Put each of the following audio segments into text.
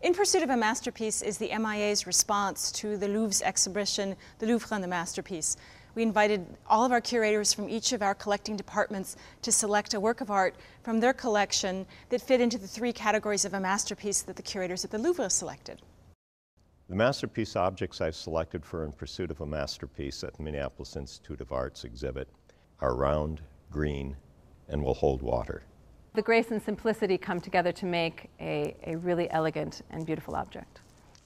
In Pursuit of a Masterpiece is the MIA's response to the Louvre's exhibition, The Louvre and the Masterpiece. We invited all of our curators from each of our collecting departments to select a work of art from their collection that fit into the three categories of a masterpiece that the curators at the Louvre selected. The masterpiece objects I've selected for In Pursuit of a Masterpiece at the Minneapolis Institute of Arts exhibit are round, green, and will hold water the grace and simplicity come together to make a, a really elegant and beautiful object.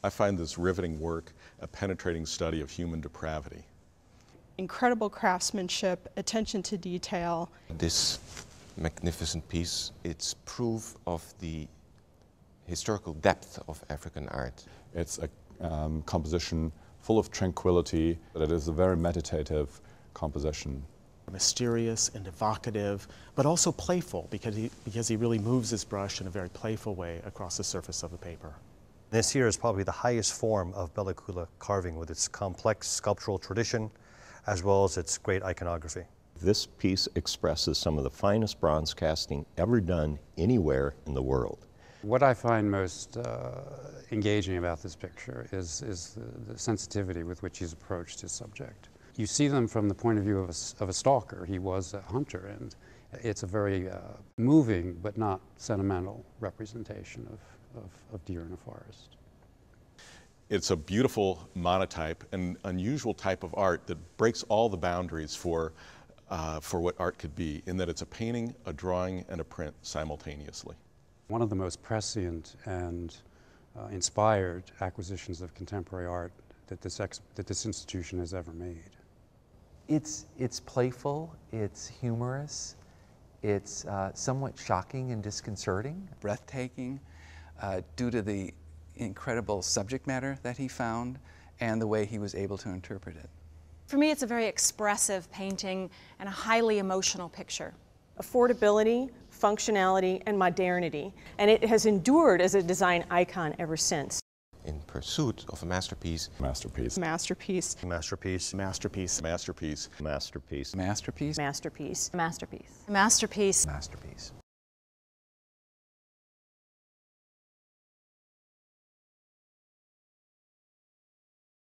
I find this riveting work a penetrating study of human depravity. Incredible craftsmanship, attention to detail. This magnificent piece, it's proof of the historical depth of African art. It's a um, composition full of tranquility, It is a very meditative composition mysterious and evocative, but also playful because he, because he really moves his brush in a very playful way across the surface of the paper. This here is probably the highest form of Bellicula carving with its complex sculptural tradition as well as its great iconography. This piece expresses some of the finest bronze casting ever done anywhere in the world. What I find most uh, engaging about this picture is, is the, the sensitivity with which he's approached his subject. You see them from the point of view of a, of a stalker. He was a hunter, and it's a very uh, moving but not sentimental representation of, of, of deer in a forest. It's a beautiful monotype, an unusual type of art that breaks all the boundaries for, uh, for what art could be, in that it's a painting, a drawing, and a print simultaneously. One of the most prescient and uh, inspired acquisitions of contemporary art that this, that this institution has ever made it's, it's playful, it's humorous, it's uh, somewhat shocking and disconcerting. Breathtaking uh, due to the incredible subject matter that he found and the way he was able to interpret it. For me, it's a very expressive painting and a highly emotional picture. Affordability, functionality, and modernity. And it has endured as a design icon ever since in pursuit of a masterpiece. Masterpiece. Masterpiece. Masterpiece. Masterpiece. Masterpiece. Masterpiece. Masterpiece. Masterpiece. Masterpiece. Masterpiece. Masterpiece. Masterpiece.